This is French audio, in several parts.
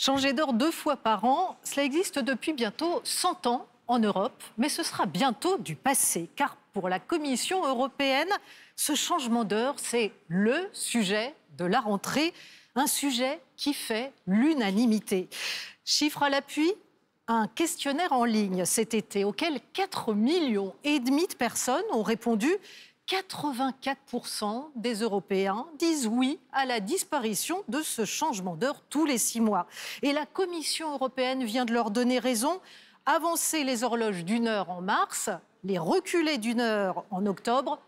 Changer d'heure deux fois par an, cela existe depuis bientôt 100 ans en Europe, mais ce sera bientôt du passé, car pour la Commission européenne, ce changement d'heure, c'est le sujet de la rentrée, un sujet qui fait l'unanimité. Chiffre à l'appui, un questionnaire en ligne cet été auquel 4 millions et demi de personnes ont répondu 84% des Européens disent oui à la disparition de ce changement d'heure tous les six mois. Et la Commission européenne vient de leur donner raison. Avancer les horloges d'une heure en mars, les reculer d'une heure en octobre,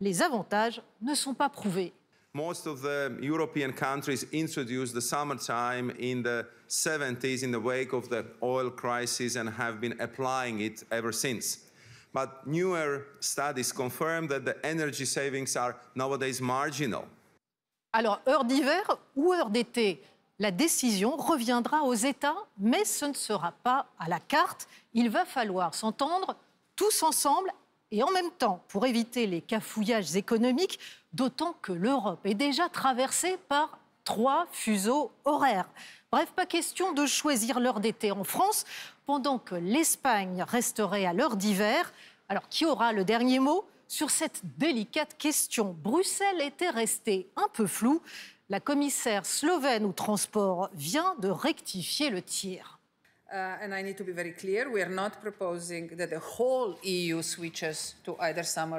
les avantages ne sont pas prouvés. Most of the European countries introduced the summertime in the 70s in the wake of the oil crisis and have been applying it ever since. But newer studies confirm that the energy savings are nowadays marginal. Alors, heure d'hiver ou heure d'été, la décision reviendra aux États, mais ce ne sera pas à la carte. Il va falloir s'entendre tous ensemble et en même temps pour éviter les cafouillages économiques, d'autant que l'Europe est déjà traversée par trois fuseaux horaires. Bref, pas question de choisir l'heure d'été en France, pendant que l'Espagne resterait à l'heure d'hiver. Alors, qui aura le dernier mot sur cette délicate question Bruxelles était restée un peu floue. La commissaire slovène au transport vient de rectifier le tir. Uh, and I need to be very clear, we are not proposing that the whole EU switches to either summer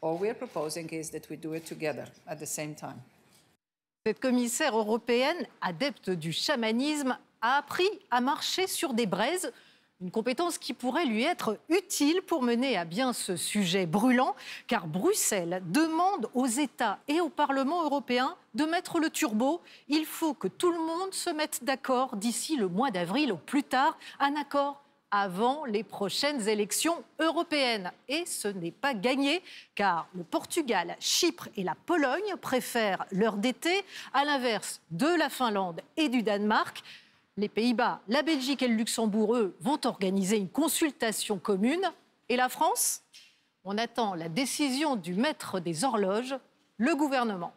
All we are proposing that we do it together at the same time. Cette commissaire européenne, adepte du chamanisme, a appris à marcher sur des braises, une compétence qui pourrait lui être utile pour mener à bien ce sujet brûlant, car Bruxelles demande aux États et au Parlement européen de mettre le turbo. Il faut que tout le monde se mette d'accord d'ici le mois d'avril au plus tard, un accord avant les prochaines élections européennes. Et ce n'est pas gagné, car le Portugal, Chypre et la Pologne préfèrent l'heure d'été, à l'inverse de la Finlande et du Danemark. Les Pays-Bas, la Belgique et le Luxembourg, eux, vont organiser une consultation commune. Et la France On attend la décision du maître des horloges, le gouvernement.